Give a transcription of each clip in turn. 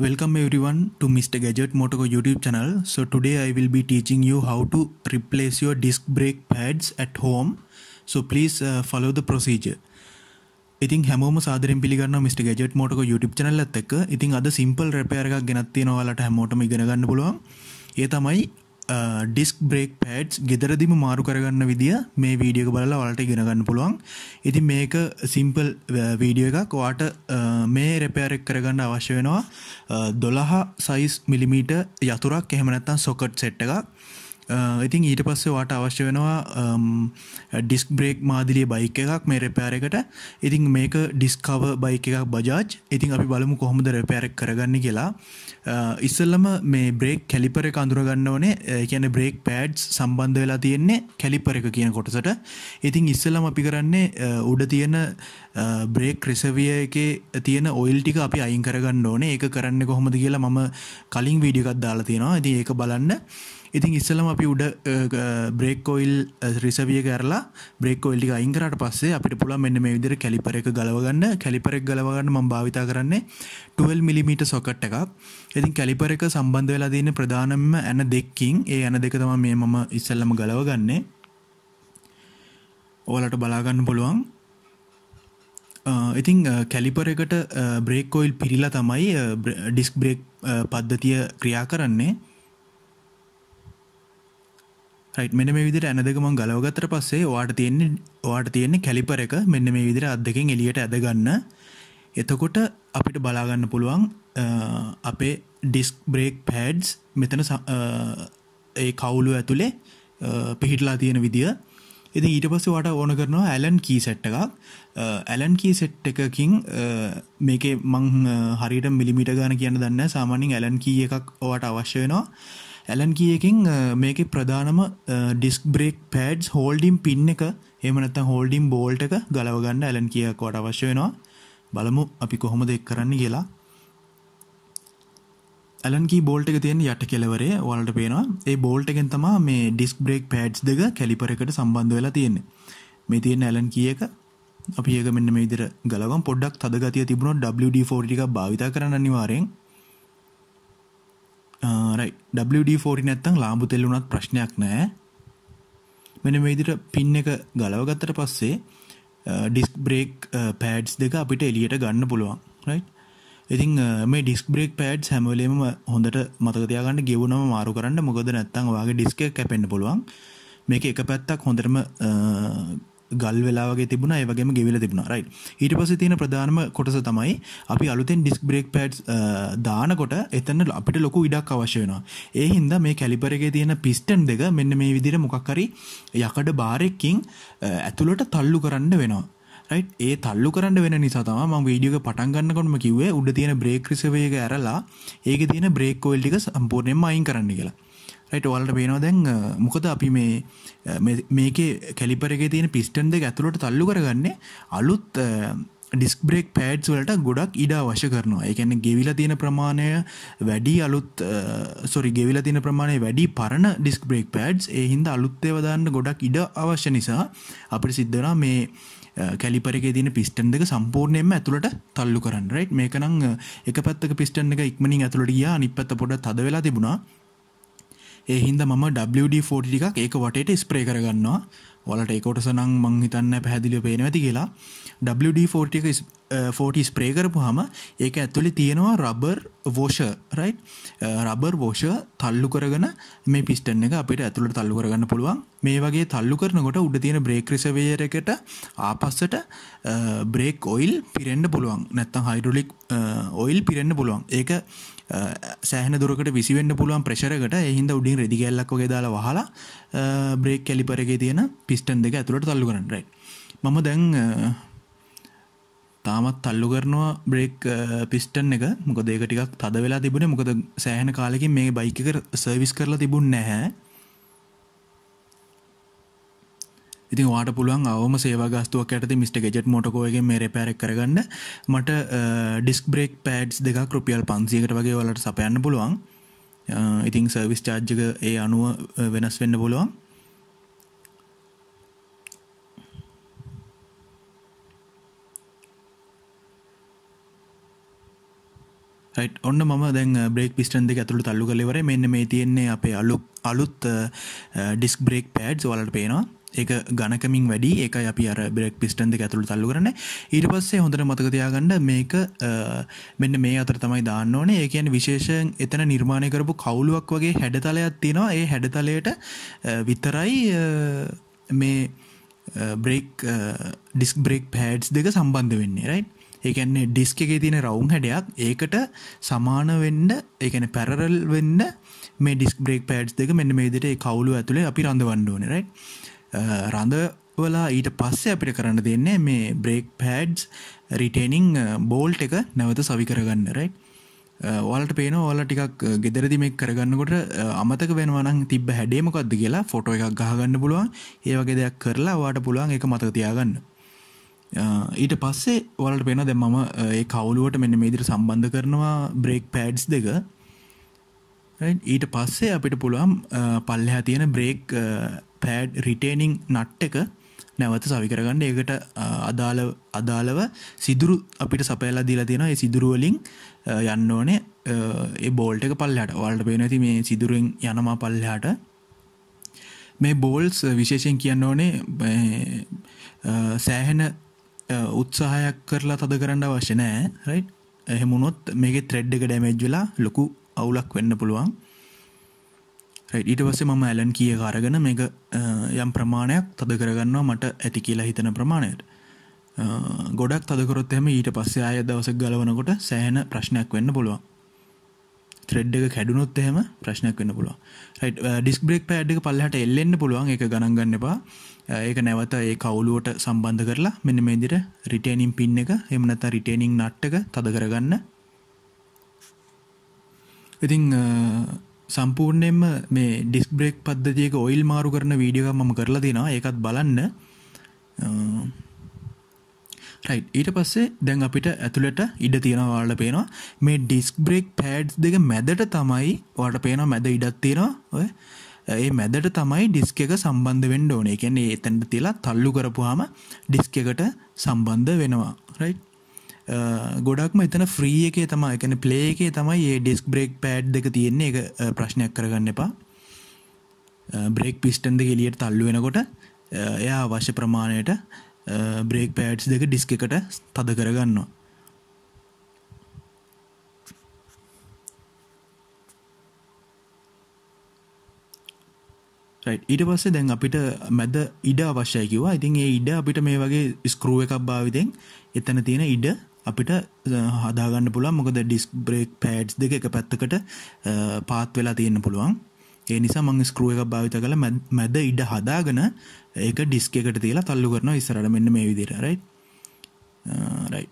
Welcome everyone to Mr. Gadget Motoko YouTube channel. So today I will be teaching you how to replace your disc brake pads at home. So please uh, follow the procedure. ඉතින් හැමෝම සාදරෙන් පිළිගන්න මිට gadget මෝටක YouTube channel එකත් එක්ක. ඉතින් අද simple repair එකක් ගෙනත් තියෙනවා ඔයාලට හැමෝටම ඉගෙන ගන්න පුළුවන්. ඒ තමයි ඩිස්ක් බ්‍රේක් පෑඩ්ස් ගෙදරදිම මාරු කරගන්න විදිිය මේ වීඩියක බලලා වලට ඉගෙනගන්න පුළුවන් ඉති මේක සිම්පල් වීඩිය එකක් වාට මේ රැපෑරෙක් කරගන්න අවශ්‍ය වෙනවා දොළහා සයිස් මිලිමීට යතුරක් එහෙමනැත්තන් සොකට් සෙට්ට එකක් ඉතින් ඊට පස්සේ වාට අවශ්‍ය වෙනවා ඩිස්ක් බ්‍රේක් මාදිලිය බයික එකක් මේ රෙපෑරකට ඉතින් මේක ඩිස්කව බයික එකක් බජාජ් ඉතින් අපි බලමු කොහොමද රෙපෑරක් කරගන්න කියලා ඉස්සල්ලම මේ බ්‍රේක් කැලිපර එක අඳුරගන්න ඕනේ කියන බ්‍රේක් පෑඩ්ස් සම්බන්ධ වෙලා තියෙන්නේ කැලිපර එක කියන කොටසට ඉතින් ඉස්සල්ලම අපි කරන්නේ උඩ තියෙන බ්‍රේක් ක්‍රෙසවිය එක තියෙන ඔයිල් ටික අපි අයින් කරගන්න ඕනේ ඒක කරන්න කොහොමද කියලා මම කලින් වීඩියකත් දාලා තියෙනවා ඇති ඒක බලන්න ඉතින් ඉස්සලම අපි උඩ බ්‍රේක්කෝයිල් රිසවිය කරලා බ්‍රේකෝල්ි අයිංකරට පස්සේ අපිට පුළ මෙන්න මේ විදිර කැලිපර එක ගලවගන්න කැලිපරෙක් ගලවගන්න ම භාවිතා කරන්නේ 12 මිලිමීට සොකට් එකක් ඉතින් කැලිපර එක සම්බන්ධ වෙලා දන්න ප්‍රධානම ඇන දෙක්කින් ඒ ඇන දෙක තම මේ මම ඉස්සල්ලම ගලවගන්නේ ඕලට බලාගන්න පුළුවන් ඉතිං කැලිපර එකට බ්‍රේක්කෝයිල් පිරිලා තමයි ඩිස්ක් බ්‍රේක් පද්ධතිය ක්‍රියා කරන්නේ රයිට් මෙන මේ විදිර ඇනදකම ගලවගතර පස්සේ වාට තියෙන්නේ වාට තියෙන්නේ කැලිපර එක මෙන්න මේ විදිර අත් දෙකෙන් එලියට ඇදගන්න එතකොට අපිට බලාගන්න පුළුවන් අපේ ඩිස්ක් බ්‍රේක් පෑඩ්ස් මෙතන ඒ කවුලු ඇතුළේ පිහිටලා තියෙන විදිිය ඉති ඊට පස්ස වට ඕන කරනවා ඇලන් කී සැට් එකක් ඇලන් කී සෙට් එකකින් මේක මං හරිට මිලිමිට ගාන කියන්න දන්න සාමානින් ඇලන් කී එකක් ඔවට අවශ්‍ය වෙනවා ඇලන්ගියකින් මේක ප්‍රධානම ඩිස්ක් බ්‍රේක් පෑඩ්ස් හෝල්ඩිම් පින්න එක එමනත හෝල්ඩිම් බෝල්ට එක ගලවගන්න ඇලන් කිය කොට අවශ්‍ය වෙනවා බලමු අපි කොහොම දෙක් කරන්න කියලා ඇලන්කි බෝල්ට එක තියෙන් යට කෙලවරේ වලට පේනවා ඒ බෝල්ට එකෙන් තමා මේ ඩිස්ක් බ්‍රේක් පෑඩ්ස් දෙක කැලිපර එකට සම්බන්ධ වෙලා තියෙන්නේ මේ තියෙන ඇලන් කිය එක අපි ඒක මෙන්න මේ විදිහට ගලවම් පොඩ්ඩක් තද ගතිය තිබුණොත් WD40 ටිකක් භාවිතා කරන්න අනිවාර්යෙන් Uh, WD40 නැත්තං ලාම්බු තෙල් වුණත් ප්‍රශ්නයක් නෑ මෙන මේදිට පින් එක ගලවගත්තට පස්සේ ඩිස්ක් බ්‍රේක් පෑඩ්ස් දෙක අපිට එලියට ගන්න පුළුවන් රයි් ඉතින් uh, මේ ඩිස්ක් බ්‍රේක් පෑඩ්ස් හැමවලේම හොඳට මතකතියාගන්න ගෙවුණම මාරු කරන්න මොකද නැත්තං වගේ ඩිස්ක කැපෙන්න්න පුළුවන් මේක එක පැත්තක් හොඳටම uh, ගල් වෙලාගේ තිබුණ ඒවගේම ගෙවිල තිබුණ රයි ඊට පස තියෙන ප්‍රධානම කොටස තමයි අපි අලුතෙන් ඩිස්ක් බ්‍රේක් පඩ් දානකොට එතන්න අපිට ලොකු ඉඩක් අවශ්‍යයනවා ඒ හින්දා මේ කැලිපරගේ තියෙන පිස්ටන් දෙක මෙන්න මේ විදිර මොකක්කරි යකඩ බාරෙක්කින් ඇතුළට තල්ලු කරන්න වෙනවා ඒ තල්ලු කරන්න වෙන නිසාතම ම වීඩියක පටන්ගන්නකොටම කිවේ උඩ තියෙන බ්‍රේක්‍රිසවේක ඇරලා ඒක තියෙන බ්‍රේක්කෝල්ඩික සම්පූර්ණයෙන්ම අයින් කරන්න කියලා ටෝල්ට පේනවා දැන් මොකද අපි මේ මේකේ කැලිපරගේ තියෙන පිස්ටන්ද ඇතුළට තල්ලු කරගන්න අලුත් ඩිස්ක් බ්‍රේක් පෑඩ්ස් වලට ගොඩක් ඉඩ වශ කරනවා එකන්න ගෙවිල තියෙන ප්‍රමාණය වැඩි අලුත් සොරි ගෙවිල තියෙන ප්‍රමාණය වැඩි පරණ ඩිස්ක් බ්‍රේක් පෑඩ්ස් එහින්ද අලුත්තේවදාන්න ගොඩක් ඉඩ අවශ්‍ය නිසා අපට සිද්ධනා මේ කැලිපරගේ තින පිස්ටන් දෙක සම්පූර්ණයෙන්ම ඇතුළට තල්ලු කරන්න රයිට් මේකනං එක පත්තක පිස්ටන් එක ඉක්මනින් ඇතුළට ගියා නිපත්ත පොඩ තද වෙලා තිබුණා ඒහින්ද මම WD40 එකක් ඒක වටේට ස්ප්‍රේ කරගන්නවා වලට ඒකොටස නං මං හිතන්න පැහැදිලිව පේන ඇති කියලා WD40 40 ස්ප්‍රේ කරපු හම ඒක ඇත්තුලි තියෙනවා රබර් වෝෂ රයි් රබර් වෝෂ තල්ලු කරගෙන මේ පිස්ටන එක අපිට ඇතුළට තල්ලු කරගන්න පුළුවන් මේ වගේ තල්ලු කරනකොට උඩ තියෙන බ්‍රේක් රිසවේරකට ආපස්සට බ්‍රේක් ඔයිල් පිරෙන්ඩ පුළුවන් නැත්තම් හයිඩුලික් ඔයිල් පිරෙන්න්න පුළුවන් ඒක සෑහන දුරකට විසිවෙන්න්න පුළුවන් ප්‍රශරකට එහින්ද උඩින් රෙදිගැල්ලක්කොගේ දාලා වහලා බ්‍රේක් කැලිපරගේ තියෙන පිස්ටන් දෙක ඇතුළට තල්ලු කරන්නයි මම දැන් තාමත් තල්ලු කරනවා බ්‍රේක් පිස්ටන් එක මොක දේක ටිකක් තද වෙලා තිබුණ මොකද සෑහන කාලකින් මේ බයිකක සර්විස් කරලා තිබුණ නැහැ ඉතින් වාට පුළුවන් අවම සේවාගස්තුවක් ඇති මිට. ගෙජට් මොටකෝයගේ මේ රැපැරක් කරගන්න මට ඩිස්ක් බ්‍රේක් පෑඩ්ස් දෙක කෘපියල් පන්සියකට වගේ වලට සපයන්න පුළුවන් ඉතිං සර්විස් චාර්්ජක ඒ අනුව වෙනස් වෙන්න පුළුවන් ඔන්න ම දැන් බ්‍රේක් පිස්ටන් දෙක ඇතුළු තල්ලු කලෙවර මෙන්න මේ තියෙන්නේ අපේ අලු අලුත් ඩිස්ක් බ්‍රේක් පෑඩ්ස් වලට පේනවා ඒක ගණකමින් වැඩි එක අපි අර බෙක් පිස්ටන්ද ඇතුළ තල්ලු කරන ඊට පස්සේ හොඳට මතකතියාගන්න මේක මෙන්න මේ අතර තමයි දාන්න ඕනේ ඒකයන් විශේෂයෙන් එතන නිර්මාණය කරපු කවුලුවක් වගේ හැඩතලයක් තියෙනවා ඒ හැඩතලයට විතරයි මේ බ්‍රේක් ඩිස් බ්‍රේක් පෑඩ්ස් දෙක සම්බන්ධ වෙන්නේ රයි ඒකන්නේ ඩිස්ක එක තියෙන රවුන් හැඩයක් ඒකට සමාන වෙන්ඩ ඒකන පැරරල් වෙන්න මේ ඩිස් බ්‍රේක් පෑඩ්ස් දෙක මෙන්න මේ දෙට කවුලු ඇතුළේ අපි රඳවන්න ඕනෙරයි රඳවලා ඊට පස්සේ අපිට කරන්න දෙන්නේ මේ බ්‍රේක් පෑඩ්ස් රිටේනිං බෝල්ට් එක නැවත සවි කරගන්න රයි ඔලට පේන ඔල ටිකක් ගෙදරදිමෙක් කරගන්නකොට අමතක වෙනවනම් තිබ හැඩේමකක්ද කියලා ෆොටෝ එකක් ගහගන්න පුළුවන් ඒවගේ දෙයක් කරලා වාට පුළුවන් එක මතක තියාගන්න ඊට පස්සේ වලට පෙන දැ මම ඒ කවුලුවට මෙන්න මේදිර සම්බන්ධ කරනවා බ්‍රේක් පෑඩ්ස් දෙක ඊට පස්සේ අපිට පුළුවන් පල්ලහ තියෙන බ්‍රේක් පෑඩ් රිටේනිං නට් එක නැවත සවිකරගන්න ඒකට අදාල අදාලව සිදුරු අපිට සපයලා දීලා තියෙන ඒ සිදුරුවලින් යන්න ඕනේ ඒ බෝල්ට එක පල්ලට වල්ට පේන ඇති මේ සිදුරුවෙන් යනමා පල්ලහට මේ බෝල්ස් විශේෂයෙන් කියන්න ඕනේ සෑහෙන උත්සාහයක් කරලා තද කරන්න අවශ්‍ය නෑ රයි් එහෙමුණොත් මේක ත්‍රෙඩ් එක ඩැමේජ්වෙලා ලොකු අවුලක් වෙන්න පුළුවන් ඊට පස්සේ මම ඇලන් කිය කාරගෙන මේක යම් ප්‍රමාණයක් තද කරගන්නවා මට ඇති කියලා හිතන ප්‍රමාණයට ගොඩක් තදකොරොත් එම ඊට පස්සේ අය දවසක් ගලවනකොට සෑහන ප්‍රශ්නයක් වෙන්න පුළුවන් ත්‍රෙඩ් එක කැඩුණොත් එහෙම ප්‍රශ්නයක් වෙන්න පුළුවන් ඩිස්ක් බ්‍රෙක් පෑඩ් එක පල්ලහට එල්ලෙන්න්න පුළුවන් එක ගණන්ගන්න එපා ඒක නැවත ඒ කවුලුවට සම්බන්ධ කරලා මෙන්න මේදිර රිටේනිම් පින් එක එමනත රිටේනිං නට්ටක තද කරගන්න ඉතිං සම්පූර්ණයෙන්ම මේ ඩිස් බ්‍රේක් පද්ධතියක ඔයිල් මාරු කරන වීඩියෝ මම කරලා දෙෙන ඒකත් බලන්න රයි් ඊට පස්සේ දැන් අපිට ඇතුළට ඉඩ තියෙනවාට පේනවා මේ ඩිස්ක් බ්‍රේක් පෑඩ්ස් දෙක මැදට තමයි වාට පේනවා මැද ඉඩත් තියෙනවා ඔය ඒ මැදට තමයි ඩිස්ක එක සම්බන්ධ වෙන්ඩ ඕනේ එකන්නේ එතැන්ට තිලා තල්ලු කරපුහම ඩිස්ක එකට සම්බන්ධ වෙනවා රයිට් ගොඩක්ම එතන ෆ්‍රී එකේ තමයි එකන ප්ලේ එකේ තමයි ඒ ඩෙස්ක් බ්‍රේක් පෑඩ් දෙක තියෙන්නේ එක ප්‍රශ්නයක් කරගන්න එපා බ්‍රේක් පිස්ටන් දෙ එලියට තල්ලු වෙනකොට එයා අවශ්‍ය ප්‍රමාණයට බ්‍රේක් පෑඩ්ස් දෙක ඩිස්ක එකට තද කරගන්නවා ඊට පස්සේ දැන් අපිට මැද ඉඩ අවශ්‍යය කිවා ඉතින් ඒ ඉඩ අපිට මේ වගේ ස්කරුව එකක් භාවිතෙන් එතන තියෙන ඉඩ අපිට හදාගන්න පුළුවන් මොකද ඩිස් බ්‍රේක් පෑඩ්ස් දෙක එක පැත්තකට පාත් වෙලා තියෙන්න පුළුවන් ඒ නිසා මං ස්කරුව එකක් භාවිත කළ මැද ඉඩ හදාගෙන ඒක ඩිස්ක එකට තියලා තල්ලු කරන ඉස්සරට මෙන්න මේ විදිරරයි රයි්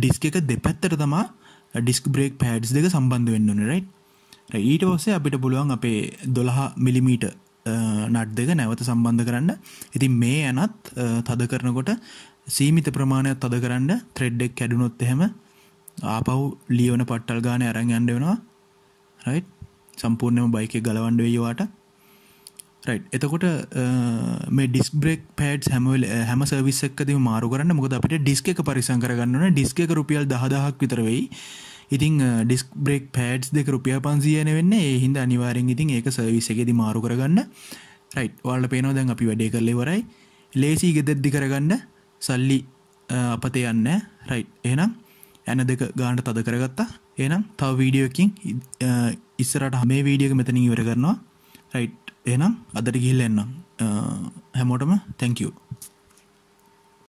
ඩිස්ක එක දෙපැත්තට තමා ඩිස්ක බ්‍රේක් පෑඩ්ස් දෙක සම්බන්ධ වෙන්න රයි් ඊට ඔස්සේ අපිට පුළුවන් අපේ දොළහා මිලිමීට නට් දෙක නැවත සම්බන්ධ කරන්න ඉතින් මේ ඇනත් තද කරනකොට සීමිත ප්‍රමාණයක් තද කරන්න ත්‍රෙඩ්ඩෙක් කැඩුණොත් එහෙම ආපහු ලියවන පට්ටල් ගාන අරන් ඇන්ඩ වෙනවා රයි් සම්පූර්ණයම බයික ගලවන්ඩ වේවාට රයි් එතකොට මේ ඩිස්බෙක් පෑඩ් හැමල් හැම සවිස්සක්ද මාරු කරන්න මොකද අපට ඩිස්ක එක පරිසං කරගන්නන ඩිස්ක රුපියල් දහදහක් විතරවෙයි ඉතිං ඩිස්ක් බ්‍රෙක් පෑඩ්ස් දෙක රුපිය පන්සියන වෙන්න එහින්ද අනිවාරෙන් ඉතින් ඒක සවිස එකෙදි මාරු කරගන්න රයිට් වාල්ට පේනෝ දැන් අපි වැඩේ කරලෙවරයි ලේසි ගෙදෙද්දි කරගන්න සල්ලි අපතේ යන්න රයි් ඒනම් ඇන දෙක ගාන්ට තද කරගත්තා ඒනම් තව වීඩියෝකින් ඉස්සරට හමේ වීඩියක මෙතනින් ඉවර කරනවා රයි් ඒනම් අදට ගිහිල්ල එන්නම් හැමෝටම තැංකවූ